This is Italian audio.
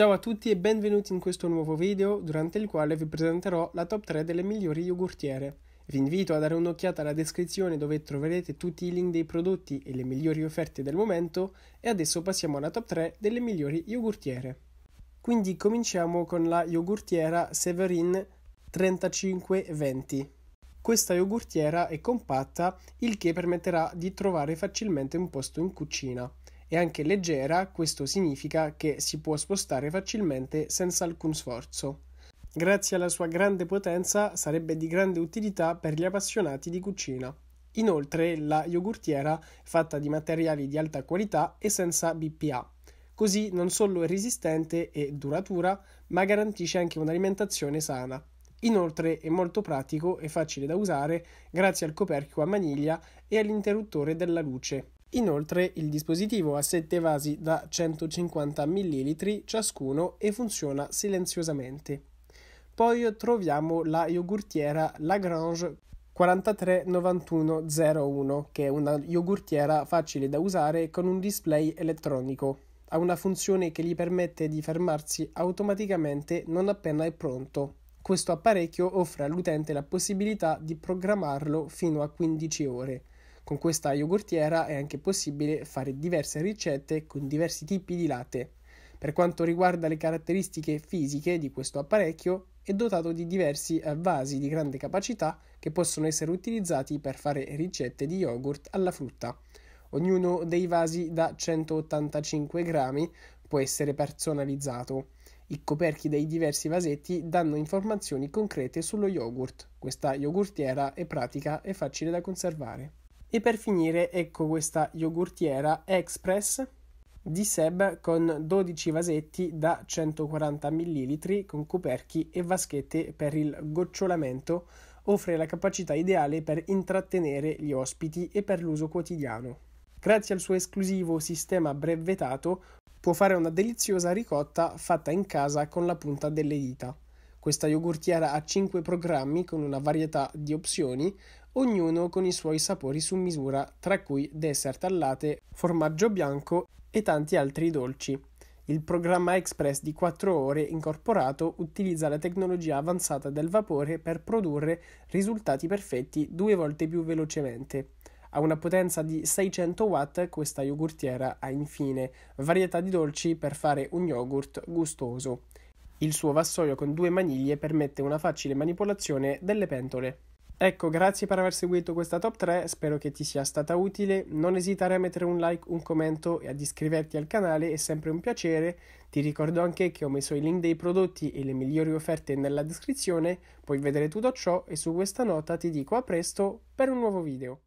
Ciao a tutti e benvenuti in questo nuovo video durante il quale vi presenterò la top 3 delle migliori yogurtiere. Vi invito a dare un'occhiata alla descrizione dove troverete tutti i link dei prodotti e le migliori offerte del momento e adesso passiamo alla top 3 delle migliori yogurtiere. Quindi cominciamo con la yogurtiera Severin 3520. Questa yogurtiera è compatta, il che permetterà di trovare facilmente un posto in cucina. È anche leggera, questo significa che si può spostare facilmente senza alcun sforzo. Grazie alla sua grande potenza sarebbe di grande utilità per gli appassionati di cucina. Inoltre la yogurtiera è fatta di materiali di alta qualità e senza BPA. Così non solo è resistente e duratura, ma garantisce anche un'alimentazione sana. Inoltre è molto pratico e facile da usare grazie al coperchio a maniglia e all'interruttore della luce. Inoltre il dispositivo ha 7 vasi da 150 ml ciascuno e funziona silenziosamente. Poi troviamo la yogurtiera Lagrange 439101 che è una yogurtiera facile da usare con un display elettronico. Ha una funzione che gli permette di fermarsi automaticamente non appena è pronto. Questo apparecchio offre all'utente la possibilità di programmarlo fino a 15 ore. Con questa yogurtiera è anche possibile fare diverse ricette con diversi tipi di latte. Per quanto riguarda le caratteristiche fisiche di questo apparecchio, è dotato di diversi eh, vasi di grande capacità che possono essere utilizzati per fare ricette di yogurt alla frutta. Ognuno dei vasi da 185 grammi può essere personalizzato. I coperchi dei diversi vasetti danno informazioni concrete sullo yogurt. Questa yogurtiera è pratica e facile da conservare. E per finire ecco questa yogurtiera Express di Seb con 12 vasetti da 140 ml con coperchi e vaschette per il gocciolamento offre la capacità ideale per intrattenere gli ospiti e per l'uso quotidiano. Grazie al suo esclusivo sistema brevetato può fare una deliziosa ricotta fatta in casa con la punta delle dita. Questa yogurtiera ha 5 programmi con una varietà di opzioni, ognuno con i suoi sapori su misura, tra cui dessert al latte, formaggio bianco e tanti altri dolci. Il programma Express di 4 ore incorporato utilizza la tecnologia avanzata del vapore per produrre risultati perfetti due volte più velocemente. Ha una potenza di 600 watt questa yogurtiera ha infine varietà di dolci per fare un yogurt gustoso. Il suo vassoio con due maniglie permette una facile manipolazione delle pentole. Ecco, grazie per aver seguito questa top 3, spero che ti sia stata utile, non esitare a mettere un like, un commento e ad iscriverti al canale, è sempre un piacere, ti ricordo anche che ho messo i link dei prodotti e le migliori offerte nella descrizione, puoi vedere tutto ciò e su questa nota ti dico a presto per un nuovo video.